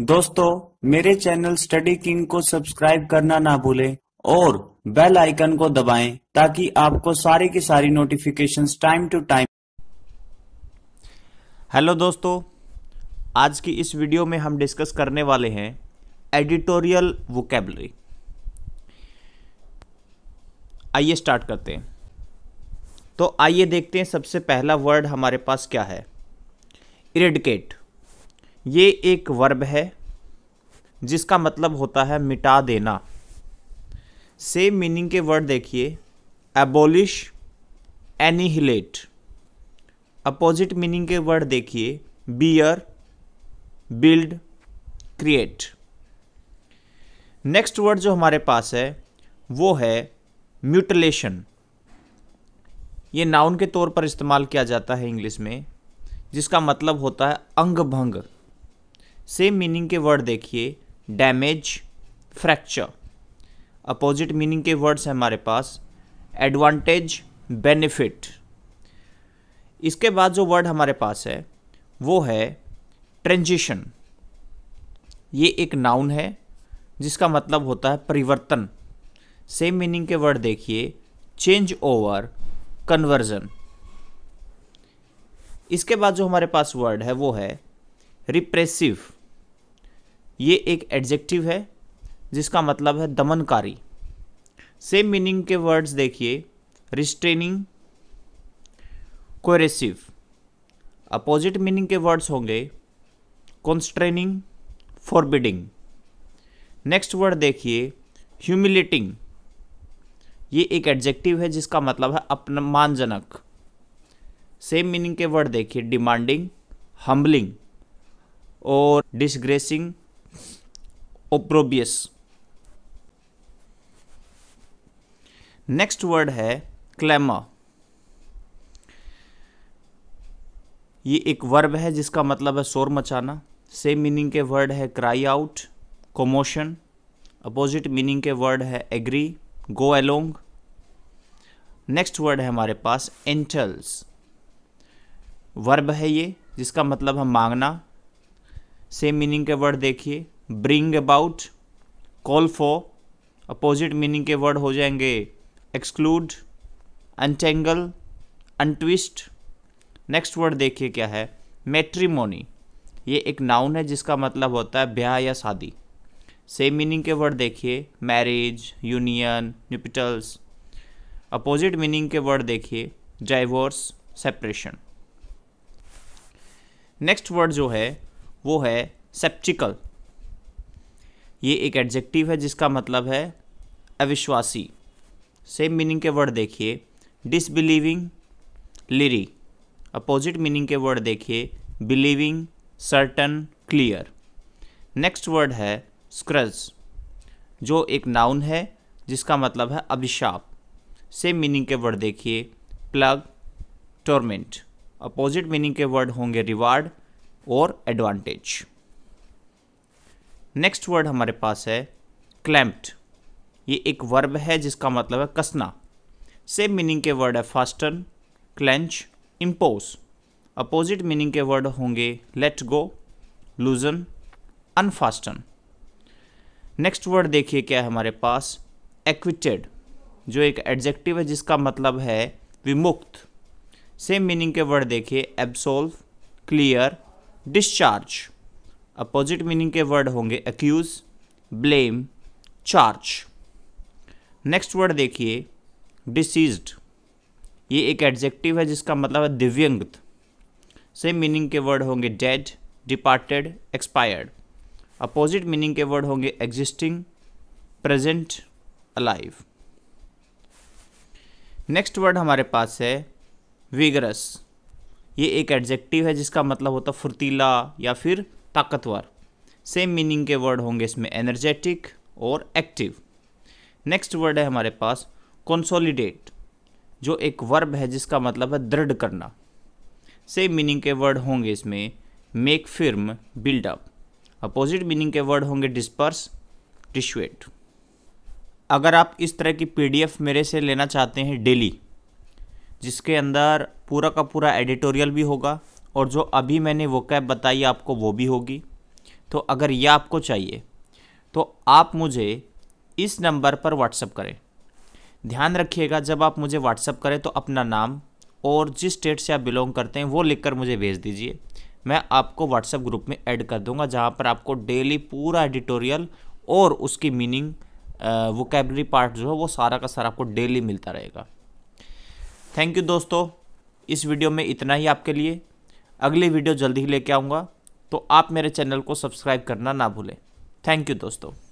दोस्तों मेरे channel Study King को सब्सक्राइब करना ना भूलें और बेल आइकन को दबाएं ताकि आपको सारी की सारी notifications time to time hello दोस्तों आज की इस वीडियो में हम डिस्कस करने वाले हैं एडिटोरियल वोकेबलरी आइए स्टार्ट करते हैं तो आइए देखते हैं सबसे पहला वर्ड हमारे पास क्या है इरेडिकेट ये एक वर्ब है जिसका मतलब होता है मिटा देना सेम मीनिंग के वर्ड देखिए एबोलिश एनिहिलेट अपोजिट मीनिंग के वर्ड देखिए bear build create next word जो हमारे पास है वो है म्यूटलेशन ये नाउन के तौर पर इस्तेमाल किया जाता है इंग्लिश में जिसका मतलब होता है अंग भंग सेम मीनिंग के वर्ड देखिए डैमेज फ्रैक्चर अपोजिट मीनिंग के वर्ड्स हैं हमारे पास एडवांटेज बेनिफिट इसके बाद जो वर्ड हमारे पास है वो है ट्रेंजिशन ये एक नाउन है जिसका मतलब होता है परिवर्तन सेम मीनिंग के वर्ड देखिए चेंज ओवर कन्वर्जन इसके बाद जो हमारे पास वर्ड है वो है रिप्रेसिव ये एक एडजेक्टिव है जिसका मतलब है दमनकारी सेम मीनिंग के वर्ड्स देखिए रिस्ट्रेनिंग कोरेसिव अपोजिट मीनिंग के वर्ड्स होंगे कॉन्स्ट्रेनिंग फॉरबिडिंग नेक्स्ट वर्ड देखिए ह्यूमिलेटिंग ये एक एडजेक्टिव है जिसका मतलब है अपमानजनक सेम मीनिंग के वर्ड देखिए डिमांडिंग हम्बलिंग और डिसग्रेसिंग ओप्रोबियस नेक्स्ट वर्ड है क्लेमा ये एक वर्ब है जिसका मतलब है शोर मचाना सेम मीनिंग के वर्ड है cry out commotion opposite meaning के वर्ड है agree go along next word है हमारे पास एंटल्स वर्ब है ये जिसका मतलब है मांगना सेम मीनिंग के वर्ड देखिए bring about call for opposite meaning के वर्ड हो जाएंगे exclude untangle untwist next word देखिए क्या है मेट्रीमोनी ये एक नाउन है जिसका मतलब होता है ब्याह या शादी सेम मीनिंग के वर्ड देखिए marriage union nuptials opposite meaning के वर्ड देखिए डाइवोर्स सेपरेशन नेक्स्ट वर्ड जो है वो है सेप्टिकल ये एक एडजेक्टिव है जिसका मतलब है अविश्वासी सेम मीनिंग के वर्ड देखिए डिसबिलीविंग लिरी अपोजिट मीनिंग के वर्ड देखिए believing certain clear next word है स्क्रज जो एक नाउन है जिसका मतलब है अभिशाप सेम मीनिंग के वर्ड देखिए प्लग टोरमेंट अपोजिट मीनिंग के वर्ड होंगे रिवार्ड और एडवांटेज नेक्स्ट वर्ड हमारे पास है क्लैम्प्ड ये एक वर्ब है जिसका मतलब है कसना सेम मीनिंग के वर्ड है fasten clench impose opposite meaning के वर्ड होंगे let go loosen unfasten next word देखिए क्या है हमारे पास एक्विटेड जो एक एडजेक्टिव है जिसका मतलब है विमुक्त सेम मीनिंग के वर्ड देखिए absolve clear discharge opposite meaning के वर्ड होंगे accuse blame charge next word देखिए डिसीज्ड ये एक एडजेक्टिव है जिसका मतलब है दिव्यंगत सेम मीनिंग के वर्ड होंगे dead departed expired opposite meaning के वर्ड होंगे existing present alive next word हमारे पास है विगरस ये एक एडजेक्टिव है जिसका मतलब होता फुर्तीला या फिर ताकतवर सेम मीनिंग के वर्ड होंगे इसमें एनर्जेटिक और एक्टिव नेक्स्ट वर्ड है हमारे पास कंसोलिडेट जो एक वर्ब है जिसका मतलब है दृढ़ करना सेम मीनिंग के वर्ड होंगे इसमें make firm build up opposite meaning के वर्ड होंगे डिस्पर्स डिशुएट अगर आप इस तरह की पीडीएफ मेरे से लेना चाहते हैं डेली जिसके अंदर पूरा का पूरा एडिटोरियल भी होगा और जो अभी मैंने वो कैब बताई आपको वो भी होगी तो अगर ये आपको चाहिए तो आप मुझे इस नंबर पर व्हाट्सअप करें ध्यान रखिएगा जब आप मुझे व्हाट्सअप करें तो अपना नाम और जिस स्टेट से आप बिलोंग करते हैं वो लिखकर मुझे भेज दीजिए मैं आपको व्हाट्सअप ग्रुप में ऐड कर दूंगा जहाँ पर आपको डेली पूरा एडिटोरियल और उसकी मीनिंग वो कैबरी पार्ट जो है वो सारा का सारा आपको डेली मिलता रहेगा थैंक यू दोस्तों इस वीडियो में इतना ही आपके लिए अगली वीडियो जल्दी ही लेके आऊँगा तो आप मेरे चैनल को सब्सक्राइब करना ना भूलें थैंक यू दोस्तों